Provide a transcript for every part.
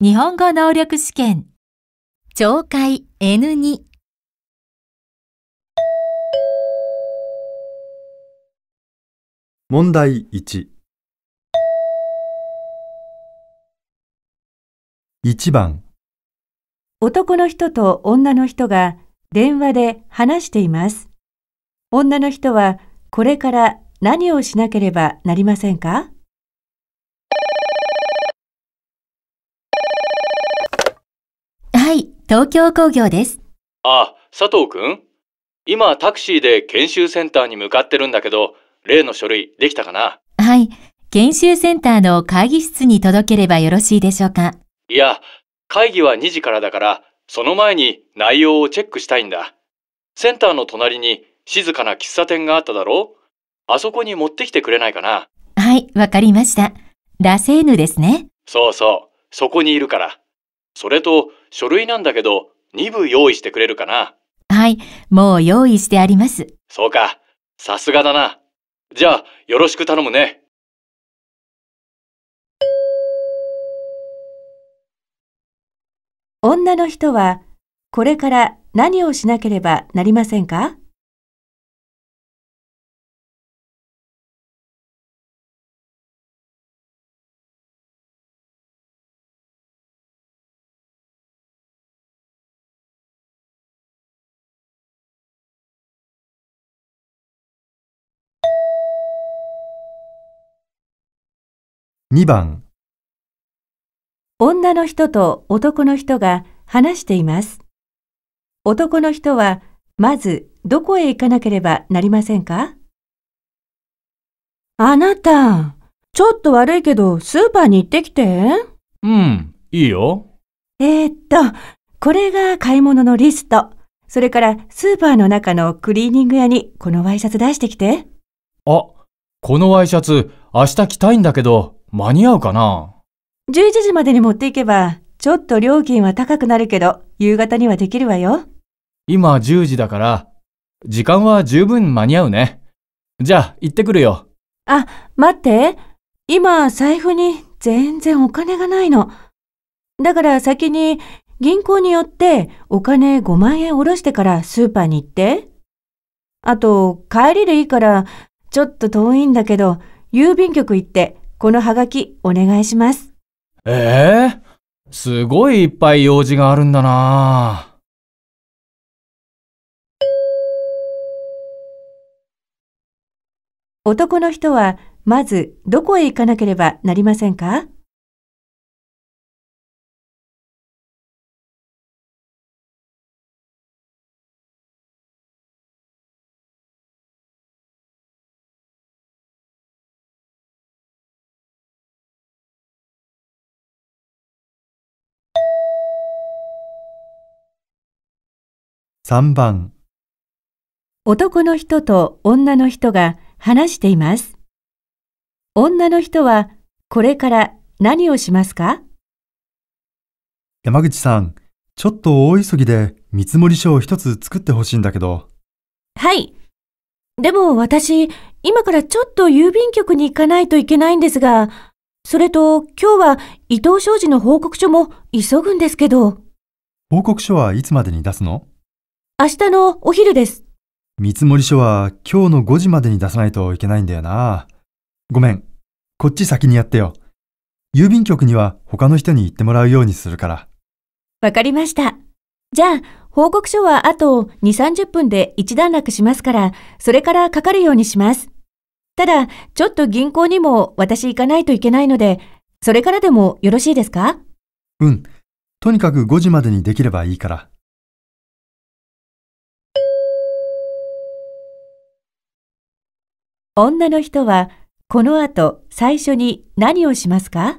日本語能力試験懲戒 N2 問題 1, 1番男の人と女の人が電話で話しています女の人はこれから何をしなければなりませんか東京工業です。あ、佐藤君。今タクシーで研修センターに向かってるんだけど、例の書類できたかなはい。研修センターの会議室に届ければよろしいでしょうかいや、会議は2時からだから、その前に内容をチェックしたいんだ。センターの隣に静かな喫茶店があっただろうあそこに持ってきてくれないかなはい、わかりました。ラセーヌですね。そうそう、そこにいるから。それと書類なんだけど2部用意してくれるかなはい、もう用意してあります。そうか、さすがだな。じゃあよろしく頼むね。女の人はこれから何をしなければなりませんか2番女の人と男の人が話しています。男の人はまずどこへ行かなければなりませんかあなた、ちょっと悪いけどスーパーに行ってきて。うん、いいよ。えー、っと、これが買い物のリスト。それからスーパーの中のクリーニング屋にこのワイシャツ出してきて。あ、このワイシャツ明日着たいんだけど。間に合うかな ?11 時までに持っていけば、ちょっと料金は高くなるけど、夕方にはできるわよ。今10時だから、時間は十分間に合うね。じゃあ、行ってくるよ。あ、待って。今、財布に全然お金がないの。だから先に銀行によってお金5万円下ろしてからスーパーに行って。あと、帰りでいいから、ちょっと遠いんだけど、郵便局行ってこのハガキお願いします。ええー、すごいいっぱい用事があるんだな男の人はまずどこへ行かなければなりませんか3番男の人と女の人が話しています。女の人はこれから何をしますか山口さん、ちょっと大急ぎで見積書を一つ作ってほしいんだけど。はい。でも私、今からちょっと郵便局に行かないといけないんですが、それと今日は伊藤商事の報告書も急ぐんですけど。報告書はいつまでに出すの明日のお昼です。見積書は今日の5時までに出さないといけないんだよな。ごめん。こっち先にやってよ。郵便局には他の人に行ってもらうようにするから。わかりました。じゃあ、報告書はあと2、30分で一段落しますから、それからかかるようにします。ただ、ちょっと銀行にも私行かないといけないので、それからでもよろしいですかうん。とにかく5時までにできればいいから。女の人はこの後最初に何をしますか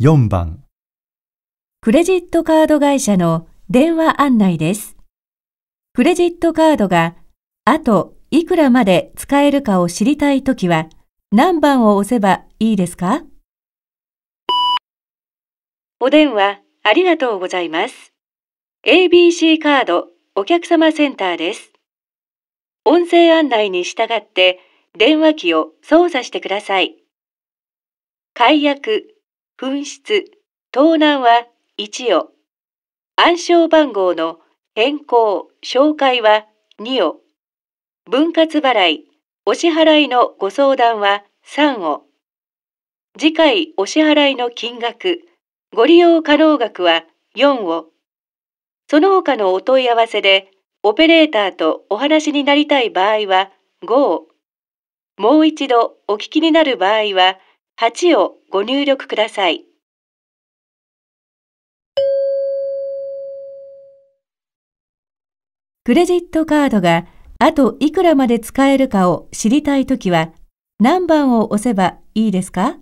4番クレジットカード会社の電話案内です。クレジットカードがあといくらまで使えるかを知りたいときは何番を押せばいいですかお電話ありがとうございます。ABC カードお客様センターです。音声案内に従って電話機を操作してください。解約、紛失、盗難は1を、暗証番号の変更、紹介は2を、分割払い、お支払いのご相談は3を。次回お支払いの金額、ご利用可能額は4を。その他のお問い合わせで、オペレーターとお話になりたい場合は5を。もう一度お聞きになる場合は8をご入力ください。クレジットカードがあといくらまで使えるかを知りたいときは何番を押せばいいですか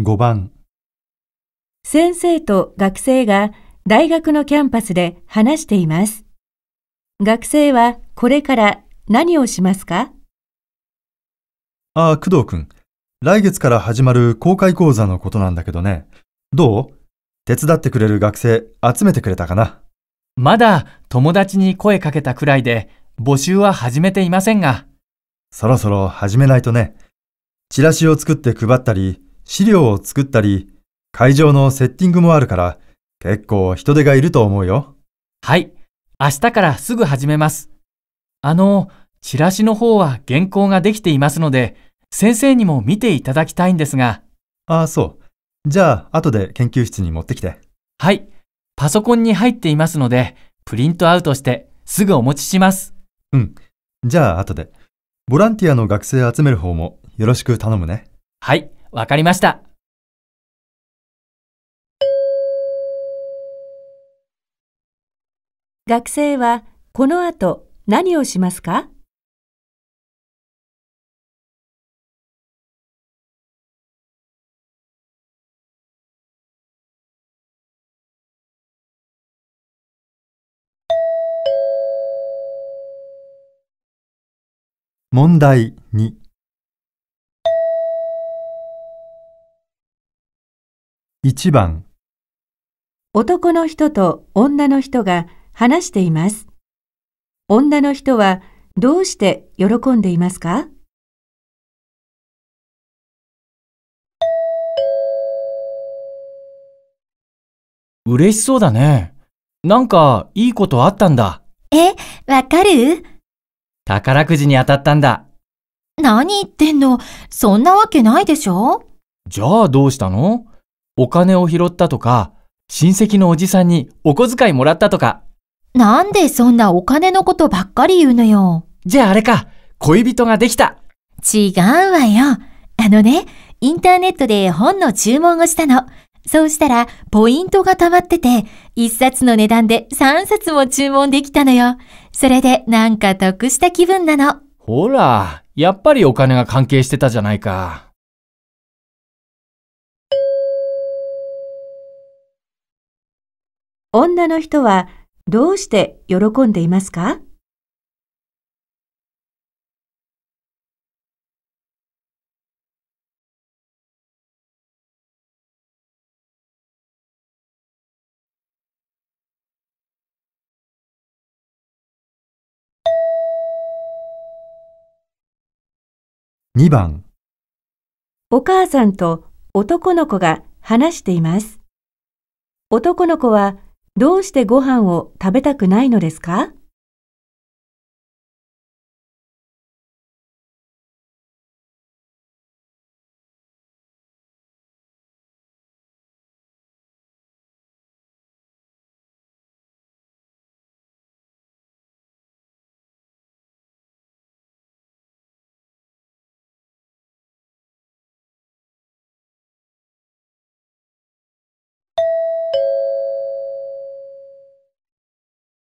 5番先生と学生が大学のキャンパスで話しています。学生はこれから何をしますかああ、工藤くん。来月から始まる公開講座のことなんだけどね。どう手伝ってくれる学生集めてくれたかなまだ友達に声かけたくらいで募集は始めていませんが。そろそろ始めないとね。チラシを作って配ったり、資料を作ったり、会場のセッティングもあるから、結構人手がいると思うよ。はい。明日からすぐ始めます。あの、チラシの方は原稿ができていますので、先生にも見ていただきたいんですが。ああ、そう。じゃあ、後で研究室に持ってきて。はい。パソコンに入っていますので、プリントアウトしてすぐお持ちします。うん。じゃあ、後で。ボランティアの学生集める方もよろしく頼むね。はい、わかりました。学生はこの後何をしますか問題2一番男の人と女の人が話しています。女の人はどうして喜んでいますか嬉しそうだね。なんかいいことあったんだ。え、わかる宝くじに当たったんだ。何言ってんのそんなわけないでしょじゃあどうしたのお金を拾ったとか、親戚のおじさんにお小遣いもらったとか。なんでそんなお金のことばっかり言うのよ。じゃああれか、恋人ができた。違うわよ。あのね、インターネットで本の注文をしたの。そうしたら、ポイントが溜まってて、一冊の値段で三冊も注文できたのよ。それでなんか得した気分なの。ほら、やっぱりお金が関係してたじゃないか。女の人はどうして喜んでいますか2番お母さんと男の子が話しています。男の子はどうしてご飯を食べたくないのですか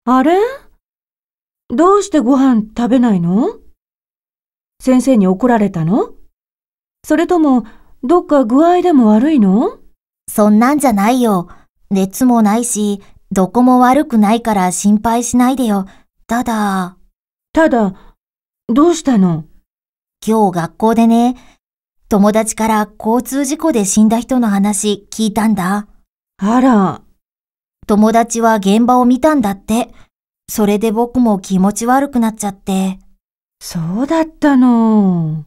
あれどうしてご飯食べないの先生に怒られたのそれとも、どっか具合でも悪いのそんなんじゃないよ。熱もないし、どこも悪くないから心配しないでよ。ただ。ただ、どうしたの今日学校でね、友達から交通事故で死んだ人の話聞いたんだ。あら、友達は現場を見たんだって。それで僕も気持ち悪くなっちゃって。そうだったの。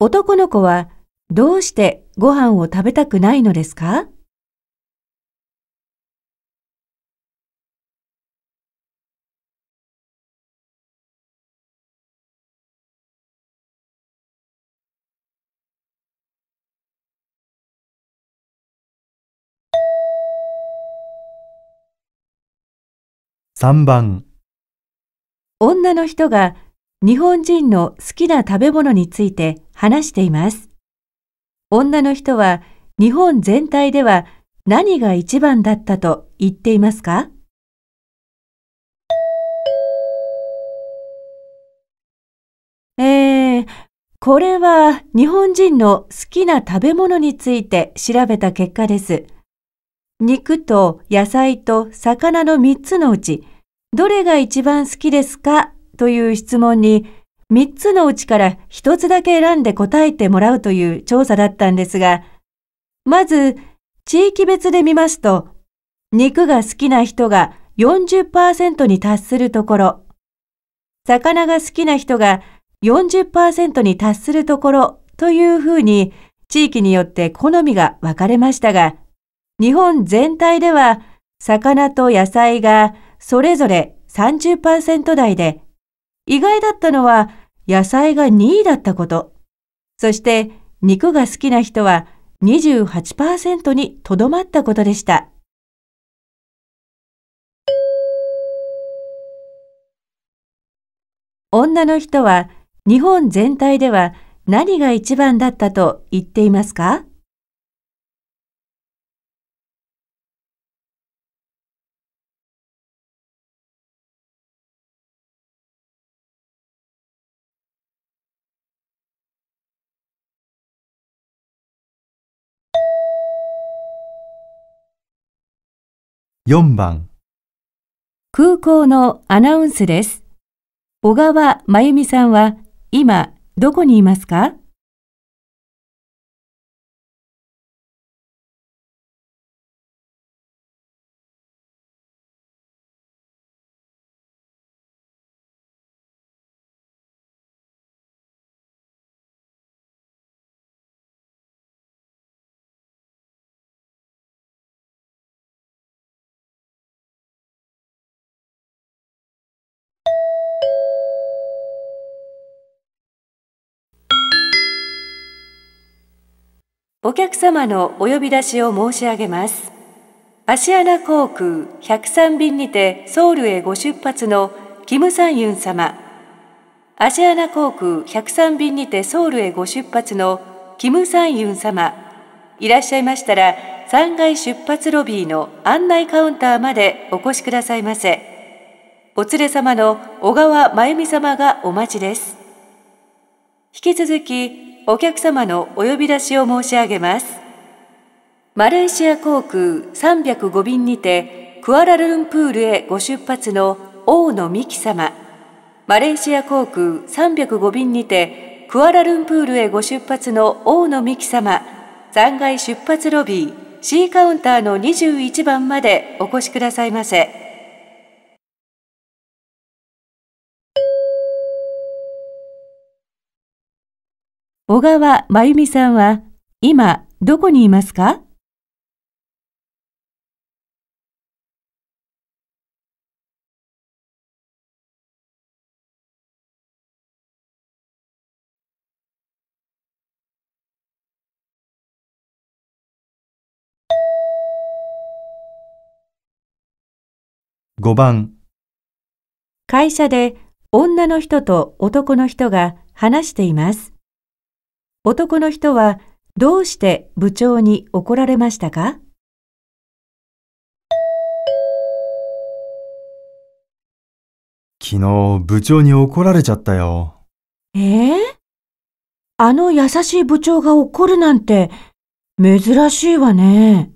男の子はどうしてご飯を食べたくないのですか3番女の人が日本人の好きな食べ物について話しています。女の人は日本全体では何が一番だったと言っていますかえー、これは日本人の好きな食べ物について調べた結果です。肉と野菜と魚の3つのうち、どれが一番好きですかという質問に、3つのうちから1つだけ選んで答えてもらうという調査だったんですが、まず、地域別で見ますと、肉が好きな人が40%に達するところ、魚が好きな人が40%に達するところというふうに、地域によって好みが分かれましたが、日本全体では魚と野菜がそれぞれ30%台で、意外だったのは野菜が2位だったこと。そして肉が好きな人は28%にとどまったことでした。女の人は日本全体では何が一番だったと言っていますか4番空港のアナウンスです。小川真由美さんは今どこにいますかお客様のお呼び出しを申し上げます。ア穴航空103便にてソウルへご出発のキム・サンユン様。ア穴航空103便にてソウルへご出発のキム・サンユン様。いらっしゃいましたら、3階出発ロビーの案内カウンターまでお越しくださいませ。お連れ様の小川真由美様がお待ちです。引き続き、お客様のお呼び出しを申し上げます。マレーシア航空305便にて、クアラルンプールへご出発の大野美希様。マレーシア航空305便にて、クアラルンプールへご出発の大野美希様。残骸出発ロビー、C カウンターの21番までお越しくださいませ。小川真由美さんは今どこにいますか5番会社で女の人と男の人が話しています。男の人はどうして部長に怒られましたか昨日部長に怒られちゃったよ。えー、あの優しい部長が怒るなんて珍しいわね。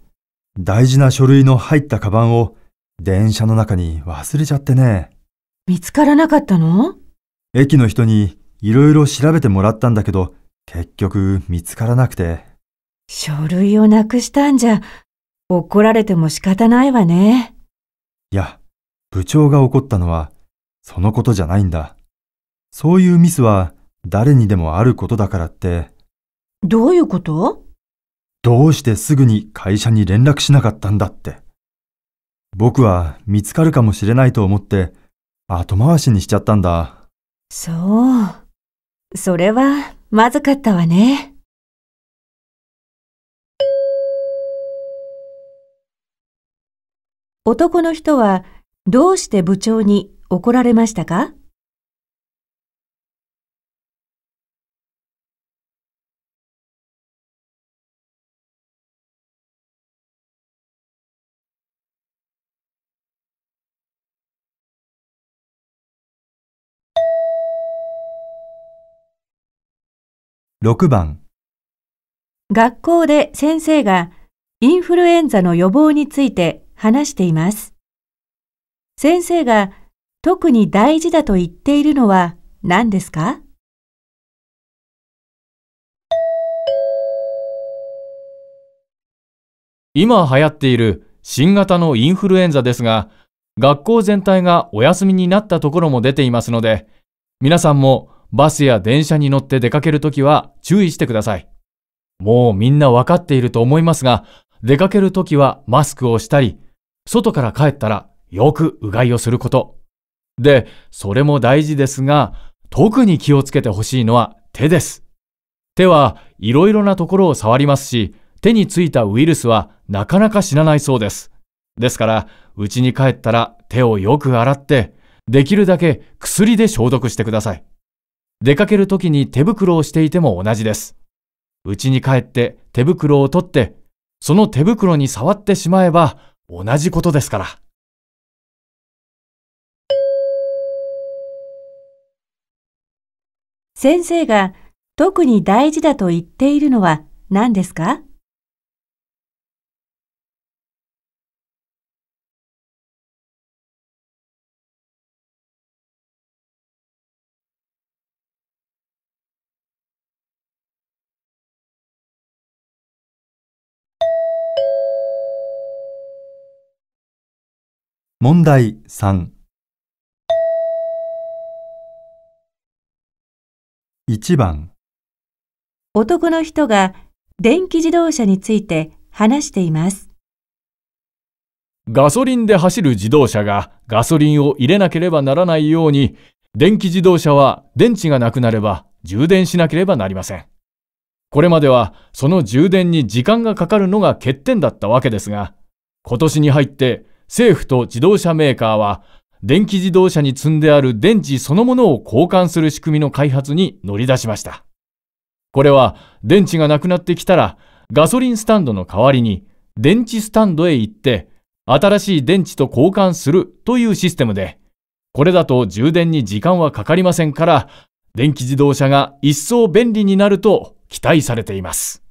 大事な書類の入ったカバンを電車の中に忘れちゃってね。見つからなかったの駅の人にいろいろ調べてもらったんだけど、結局見つからなくて。書類をなくしたんじゃ、怒られても仕方ないわね。いや、部長が怒ったのは、そのことじゃないんだ。そういうミスは誰にでもあることだからって。どういうことどうしてすぐに会社に連絡しなかったんだって。僕は見つかるかもしれないと思って後回しにしちゃったんだ。そう。それはまずかったわね。男の人はどうして部長に怒られましたか6番学校で先生がインフルエンザの予防について話しています。先生が特に大事だと言っているのは何ですか今流行っている新型のインフルエンザですが、学校全体がお休みになったところも出ていますので、皆さんもバスや電車に乗って出かけるときは注意してください。もうみんなわかっていると思いますが、出かけるときはマスクをしたり、外から帰ったらよくうがいをすること。で、それも大事ですが、特に気をつけてほしいのは手です。手はいろいろなところを触りますし、手についたウイルスはなかなか死なないそうです。ですから、家に帰ったら手をよく洗って、できるだけ薬で消毒してください。出かける時に手袋をしていても同じです。家に帰って手袋を取って、その手袋に触ってしまえば同じことですから。先生が特に大事だと言っているのは何ですか問題3 1番男の人が電気自動車について話していますガソリンで走る自動車がガソリンを入れなければならないように電気自動車は電池がなくなれば充電しなければなりませんこれまではその充電に時間がかかるのが欠点だったわけですが今年に入って政府と自動車メーカーは、電気自動車に積んである電池そのものを交換する仕組みの開発に乗り出しました。これは電池がなくなってきたらガソリンスタンドの代わりに電池スタンドへ行って新しい電池と交換するというシステムでこれだと充電に時間はかかりませんから電気自動車が一層便利になると期待されています。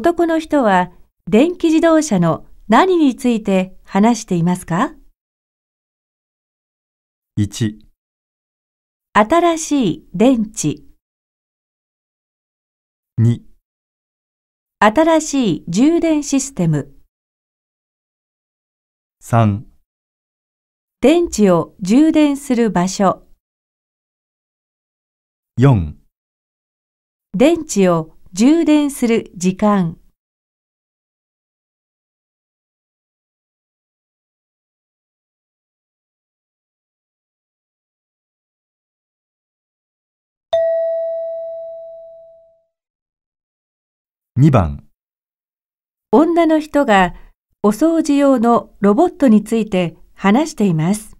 男の人は電気自動車の何について話していますか ?1 新しい電池2新しい充電システム3電池を充電する場所4電池を充電する時間。2番女の人がお掃除用のロボットについて話しています。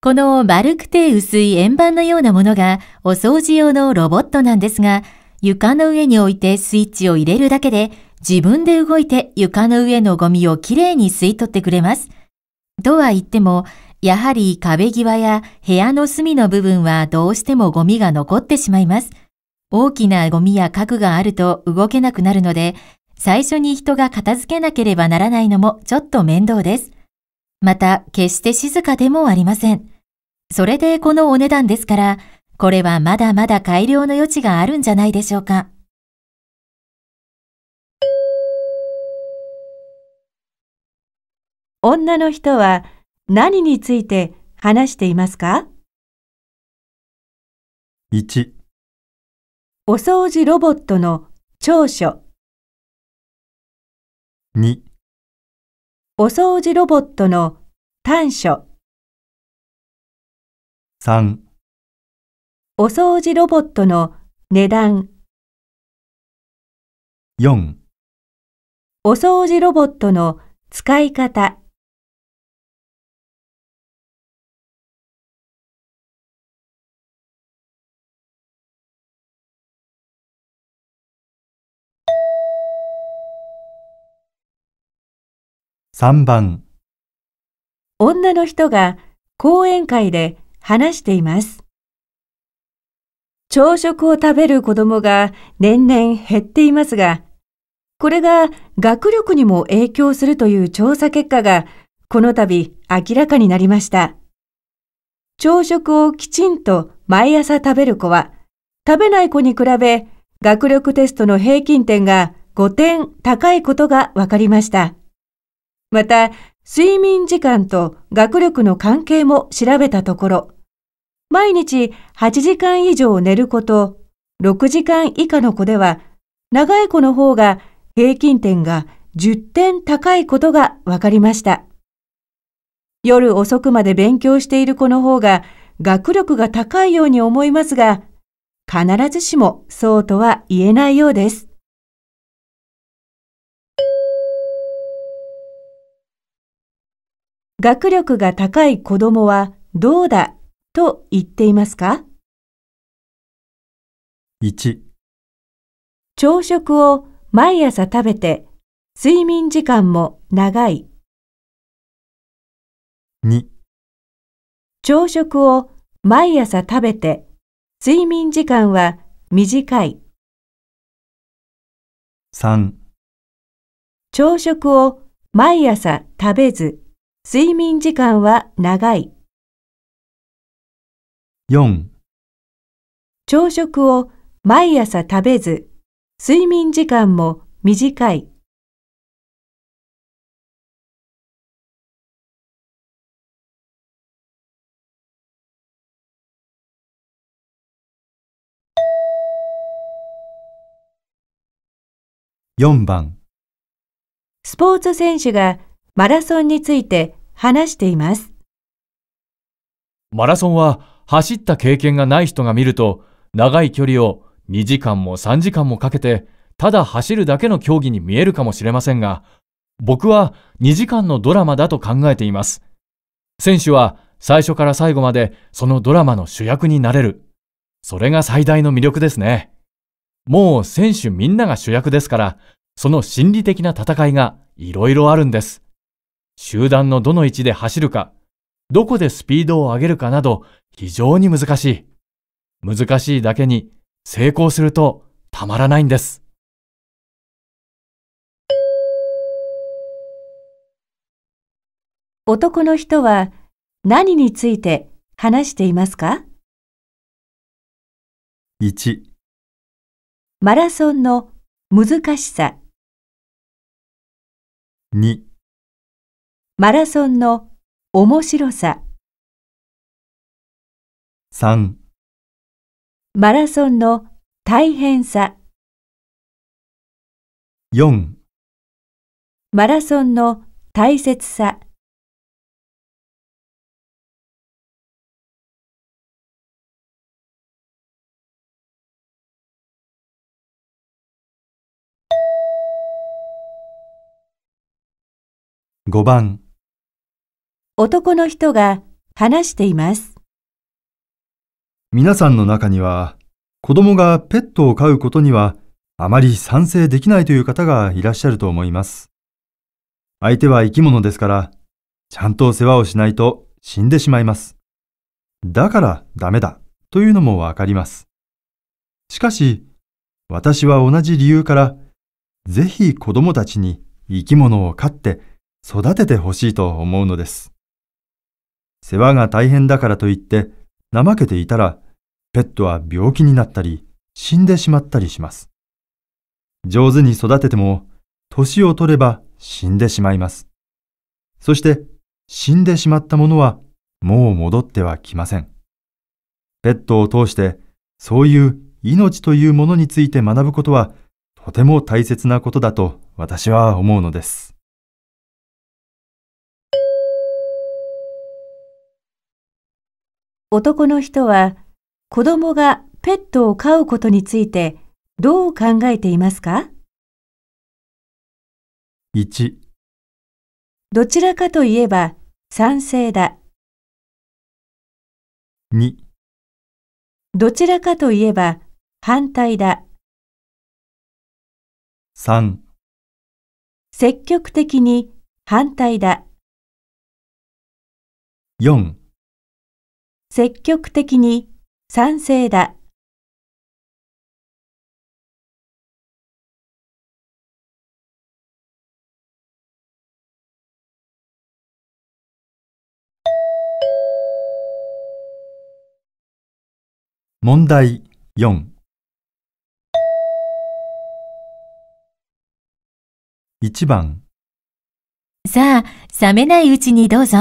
この丸くて薄い円盤のようなものがお掃除用のロボットなんですが、床の上に置いてスイッチを入れるだけで、自分で動いて床の上のゴミをきれいに吸い取ってくれます。とは言っても、やはり壁際や部屋の隅の部分はどうしてもゴミが残ってしまいます。大きなゴミや家具があると動けなくなるので、最初に人が片付けなければならないのもちょっと面倒です。また、決して静かでもありません。それでこのお値段ですから、これはまだまだ改良の余地があるんじゃないでしょうか。女の人は何について話していますか ?1 お掃除ロボットの長所2お掃除ロボットの短所3お掃除ロボットの値段4お掃除ロボットの使い方3番女の人が講演会で話しています。朝食を食べる子どもが年々減っていますが、これが学力にも影響するという調査結果が、この度明らかになりました。朝食をきちんと毎朝食べる子は、食べない子に比べ、学力テストの平均点が5点高いことが分かりました。また、睡眠時間と学力の関係も調べたところ、毎日8時間以上寝る子と6時間以下の子では、長い子の方が平均点が10点高いことが分かりました。夜遅くまで勉強している子の方が学力が高いように思いますが、必ずしもそうとは言えないようです。学力が高い子供はどうだと言っていますか ?1 朝食を毎朝食べて睡眠時間も長い2朝食を毎朝食べて睡眠時間は短い3朝食を毎朝食べず睡眠時間は長い4朝食を毎朝食べず、睡眠時間も短い。4番スポーツ選手がマラソンについて話しています。マラソンは走った経験がない人が見ると、長い距離を2時間も3時間もかけて、ただ走るだけの競技に見えるかもしれませんが、僕は2時間のドラマだと考えています。選手は最初から最後までそのドラマの主役になれる。それが最大の魅力ですね。もう選手みんなが主役ですから、その心理的な戦いがいろいろあるんです。集団のどの位置で走るか、どこでスピードを上げるかなど、非常に難しい。難しいだけに成功するとたまらないんです。男の人は何について話していますか ?1 マラソンの難しさ2マラソンの面白さ3マラソンの大変さ4マラソンの大切さ5番男の人が話しています。皆さんの中には、子供がペットを飼うことにはあまり賛成できないという方がいらっしゃると思います。相手は生き物ですから、ちゃんと世話をしないと死んでしまいます。だからダメだというのもわかります。しかし、私は同じ理由から、ぜひ子供たちに生き物を飼って育ててほしいと思うのです。世話が大変だからといって、怠けていたら、ペットは病気になったり、死んでしまったりします。上手に育てても、年を取れば死んでしまいます。そして、死んでしまったものは、もう戻ってはきません。ペットを通して、そういう命というものについて学ぶことは、とても大切なことだと私は思うのです。男の人は子供がペットを飼うことについてどう考えていますか ?1 どちらかといえば賛成だ。2どちらかといえば反対だ。3積極的に反対だ。4積極的に賛成だ。問題4 1番さあ、冷めないうちにどうぞ。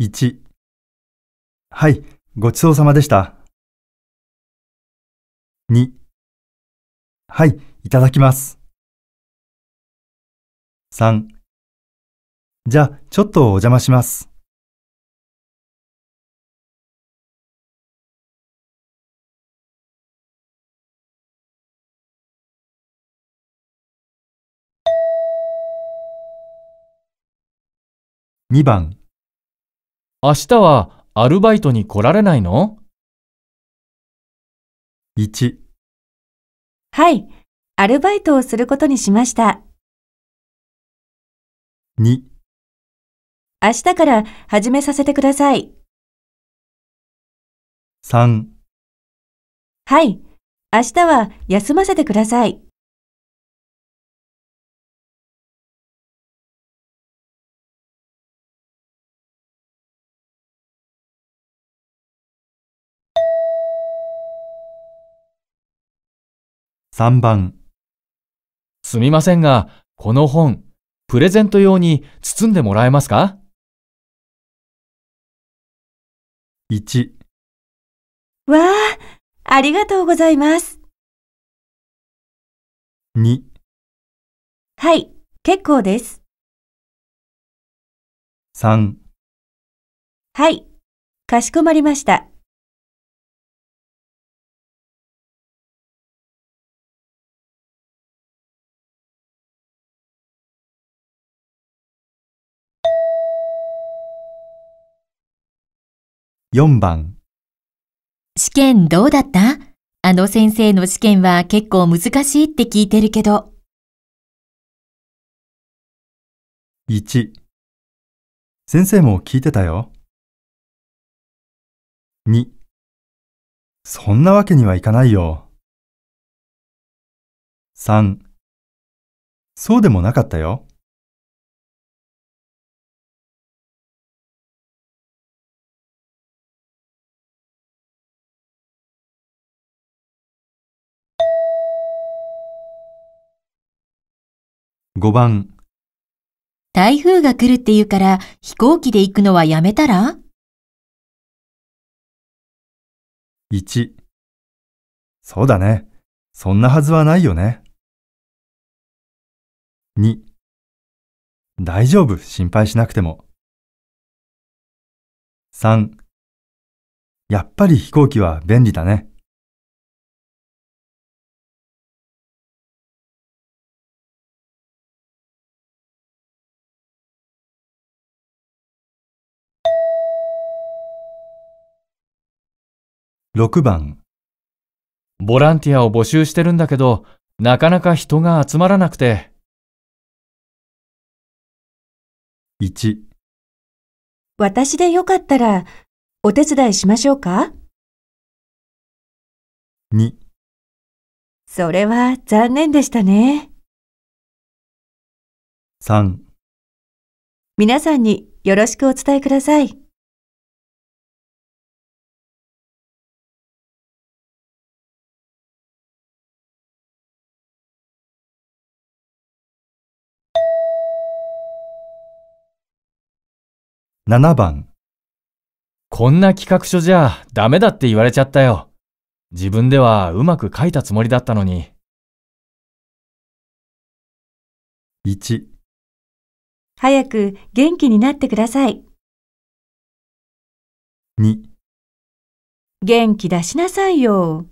1はい、ごちそうさまでした。2はい、いただきます。3じゃ、ちょっとお邪魔します。2番明日はアルバイトに来られないの ?1、はい、アルバイトをすることにしました。2、明日から始めさせてください。3、はい、明日は休ませてください。3番すみませんが、この本、プレゼント用に包んでもらえますか ?1 わあ、ありがとうございます。2はい、結構です。3はい、かしこまりました。4番試験どうだったあの先生の試験は結構難しいって聞いてるけど。1先生も聞いてたよ。2そんなわけにはいかないよ。3そうでもなかったよ。5番台風が来るって言うから飛行機で行くのはやめたら ?1 そうだね。そんなはずはないよね。2大丈夫、心配しなくても。3やっぱり飛行機は便利だね。6番ボランティアを募集してるんだけど、なかなか人が集まらなくて。1私でよかったら、お手伝いしましょうか2それは残念でしたね。3皆さんによろしくお伝えください。7番こんな企画書じゃダメだって言われちゃったよ。自分ではうまく書いたつもりだったのに。1早く元気になってください。2元気出しなさいよ。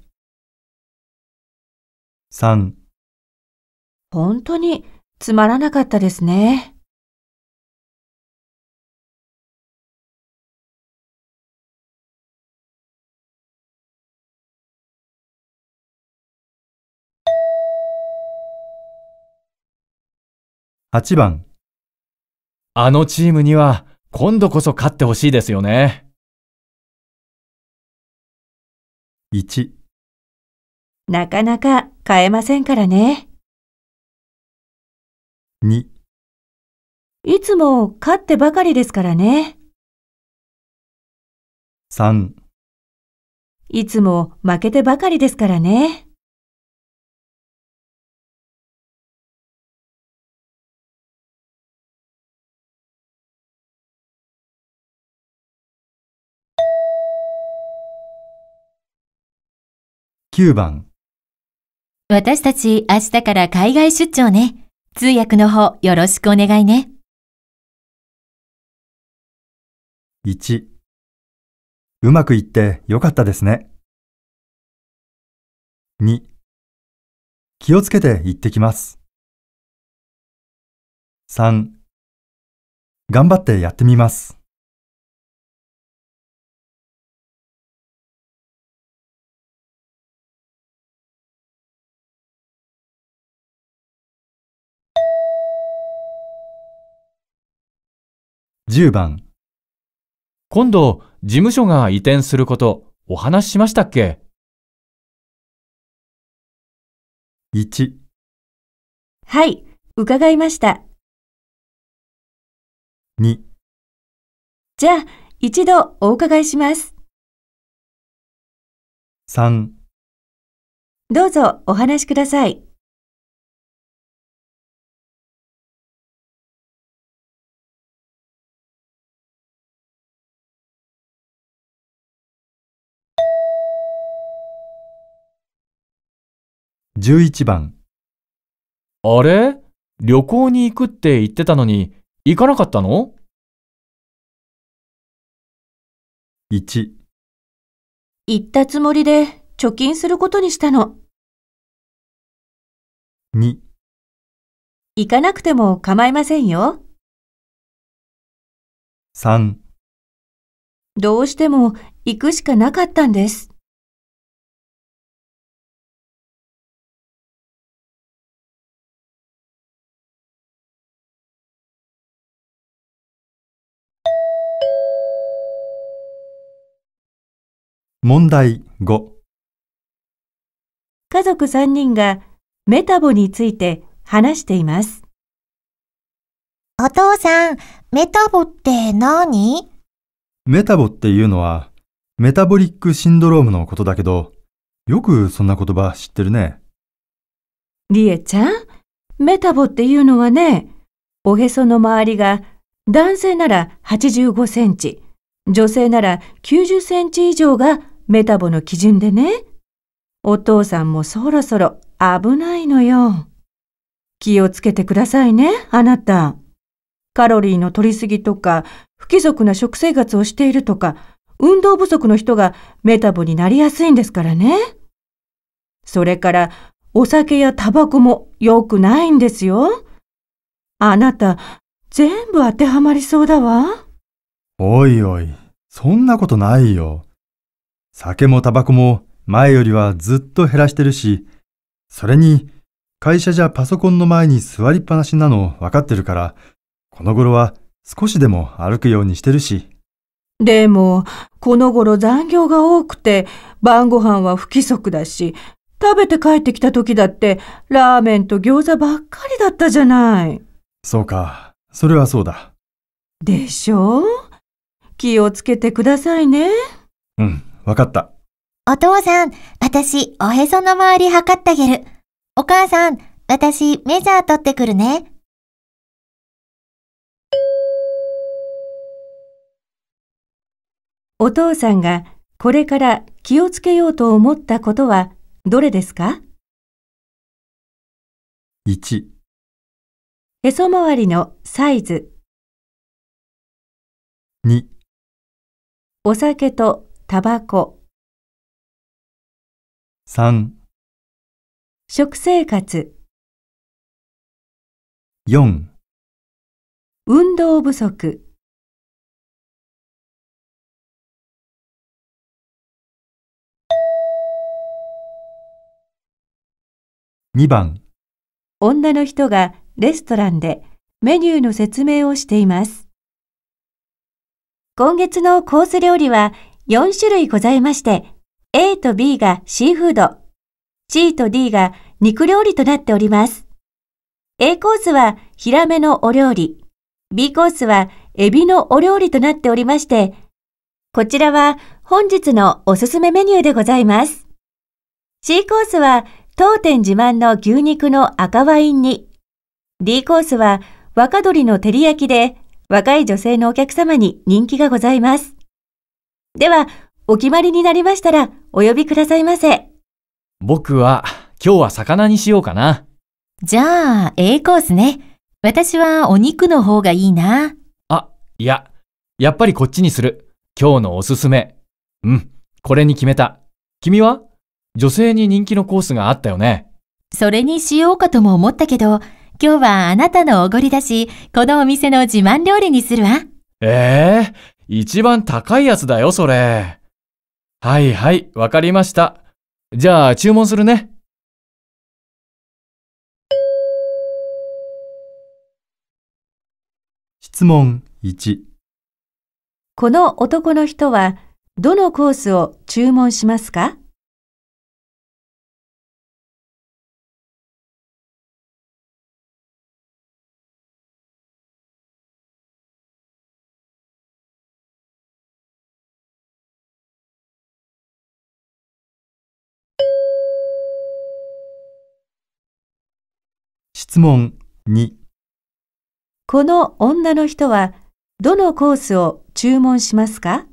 3本当につまらなかったですね。8番あのチームには今度こそ勝ってほしいですよね。1なかなか買えませんからね。2いつも勝ってばかりですからね。3いつも負けてばかりですからね。9番私たち明日から海外出張ね。通訳の方よろしくお願いね。1うまくいってよかったですね。2気をつけて行ってきます。3頑張ってやってみます。10番今度事務所が移転することお話ししましたっけ ?1 はい、伺いました。2じゃあ一度お伺いします。3どうぞお話しください。11番あれ旅行に行くって言ってたのに行かなかったの ?1 行ったつもりで貯金することにしたの。2行かなくても構いませんよ。3どうしても行くしかなかったんです。問題5家族3人がメタボについて話しています。お父さん、メタボって何メタボっていうのはメタボリックシンドロームのことだけど、よくそんな言葉知ってるね。りえちゃん、メタボっていうのはね、おへその周りが男性なら85センチ、女性なら90センチ以上がメタボの基準でね。お父さんもそろそろ危ないのよ。気をつけてくださいね、あなた。カロリーの取りすぎとか、不規則な食生活をしているとか、運動不足の人がメタボになりやすいんですからね。それから、お酒やタバコも良くないんですよ。あなた、全部当てはまりそうだわ。おいおい、そんなことないよ。酒もタバコも前よりはずっと減らしてるし、それに会社じゃパソコンの前に座りっぱなしなの分かってるから、この頃は少しでも歩くようにしてるし。でも、この頃残業が多くて、晩ご飯は不規則だし、食べて帰ってきた時だって、ラーメンと餃子ばっかりだったじゃない。そうか、それはそうだ。でしょう気をつけてくださいね。うん。わかった。お父さん、私、おへその周り測ってあげる。お母さん、私、メジャー取ってくるね。お父さんがこれから気をつけようと思ったことはどれですか ?1 へそ周りのサイズ2お酒とタバコ。3食生活。4運動不足。2番女の人がレストランでメニューの説明をしています。今月のコース料理は4種類ございまして、A と B がシーフード、C と D が肉料理となっております。A コースはヒラメのお料理、B コースはエビのお料理となっておりまして、こちらは本日のおすすめメニューでございます。C コースは当店自慢の牛肉の赤ワインに、D コースは若鶏の照り焼きで若い女性のお客様に人気がございます。では、お決まりになりましたら、お呼びくださいませ。僕は、今日は魚にしようかな。じゃあ、A コースね。私はお肉の方がいいな。あ、いや、やっぱりこっちにする。今日のおすすめ。うん、これに決めた。君は女性に人気のコースがあったよね。それにしようかとも思ったけど、今日はあなたのおごりだし、このお店の自慢料理にするわ。ええー、一番高いやつだよ、それ。はいはい、わかりました。じゃあ、注文するね。質問1この男の人はどのコースを注文しますか問2この女の人はどのコースを注文しますか